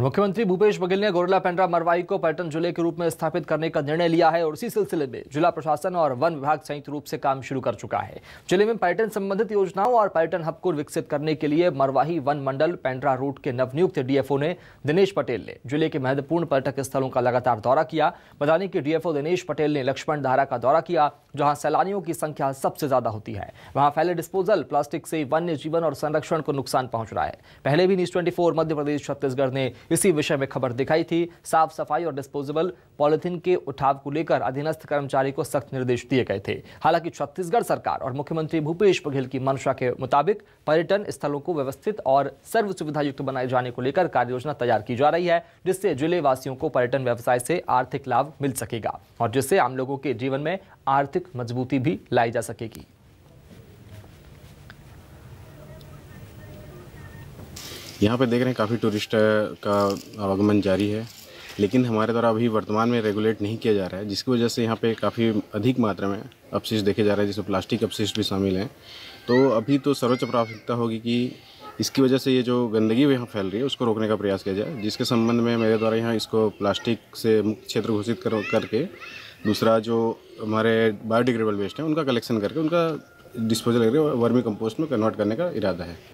मुख्यमंत्री भूपेश बघेल ने गोरला पेंड्रा मरवाई को पर्यटन जिले के रूप में स्थापित करने का निर्णय लिया है और इसी सिलसिले में जिला प्रशासन और वन विभाग संयुक्त रूप से काम शुरू कर चुका है जिले में पर्यटन संबंधित योजनाओं और पर्यटन हब को विकसित करने के लिए मरवाही वन मंडल पेंड्रा रूट के नवनियुक्त डीएफओ ने दिनेश पटेल ने जिले के महत्वपूर्ण पर्यटक स्थलों का लगातार दौरा किया बताने की डीएफओ दिनेश पटेल ने लक्ष्मण धारा का दौरा किया जहाँ सैलानियों की संख्या सबसे ज्यादा होती है वहाँ फैले डिस्पोजल प्लास्टिक से वन्य जीवन और संरक्षण को नुकसान पहुंच रहा है पहले भी न्यूज ट्वेंटी मध्य प्रदेश छत्तीसगढ़ ने इसी विषय में खबर दिखाई थी साफ सफाई और डिस्पोजेबल पॉलिथीन के उठाव को लेकर अधीनस्थ कर्मचारी को सख्त निर्देश दिए गए थे हालांकि छत्तीसगढ़ सरकार और मुख्यमंत्री भूपेश बघेल की मंशा के मुताबिक पर्यटन स्थलों को व्यवस्थित और सर्व सुविधा युक्त बनाए जाने को लेकर कार्ययोजना तैयार की जा रही है जिससे जिले वासियों को पर्यटन व्यवसाय से आर्थिक लाभ मिल सकेगा और जिससे आम लोगों के जीवन में आर्थिक मजबूती भी लाई जा सकेगी यहाँ पर देख रहे हैं काफ़ी टूरिस्ट का आवागमन जारी है लेकिन हमारे द्वारा अभी वर्तमान में रेगुलेट नहीं किया जा रहा है जिसकी वजह से यहाँ पे काफ़ी अधिक मात्रा में अपशिष्ट देखे जा रहे हैं जिसमें प्लास्टिक अपशिष्ट भी शामिल हैं तो अभी तो सर्वोच्च प्राथमिकता होगी कि इसकी वजह से ये जो गंदगी यहाँ फैल रही है उसको रोकने का प्रयास किया जाए जिसके संबंध में मेरे द्वारा यहाँ इसको प्लास्टिक से मुक्त क्षेत्र घोषित कर करके दूसरा जो हमारे बायोडिग्रेडेबल वेस्ट हैं उनका कलेक्शन करके उनका डिस्पोजल करके वर्मी कंपोस्ट में कन्वर्ट करने का इरादा है